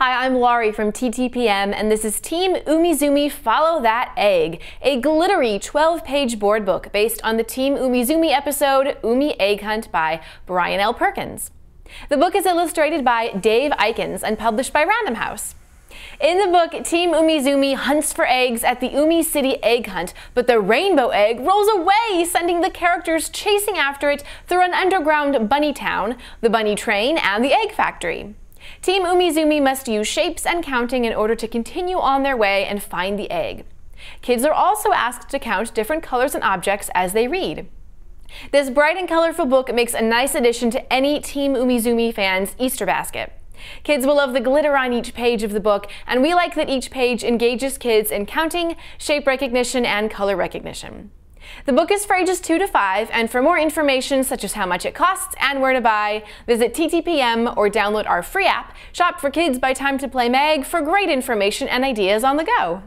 Hi, I'm Laurie from TTPM, and this is Team Umizoomi Follow That Egg, a glittery 12 page board book based on the Team Umizoomi episode Umi Egg Hunt by Brian L. Perkins. The book is illustrated by Dave Eikens and published by Random House. In the book, Team Umizoomi hunts for eggs at the Umi City Egg Hunt, but the rainbow egg rolls away, sending the characters chasing after it through an underground bunny town, the bunny train, and the egg factory. Team Umizoomi must use shapes and counting in order to continue on their way and find the egg. Kids are also asked to count different colors and objects as they read. This bright and colorful book makes a nice addition to any Team Umizoomi fan's Easter basket. Kids will love the glitter on each page of the book, and we like that each page engages kids in counting, shape recognition, and color recognition. The book is for ages 2 to 5, and for more information such as how much it costs and where to buy, visit TTPM or download our free app, Shop for Kids by Time to Play Meg, for great information and ideas on the go.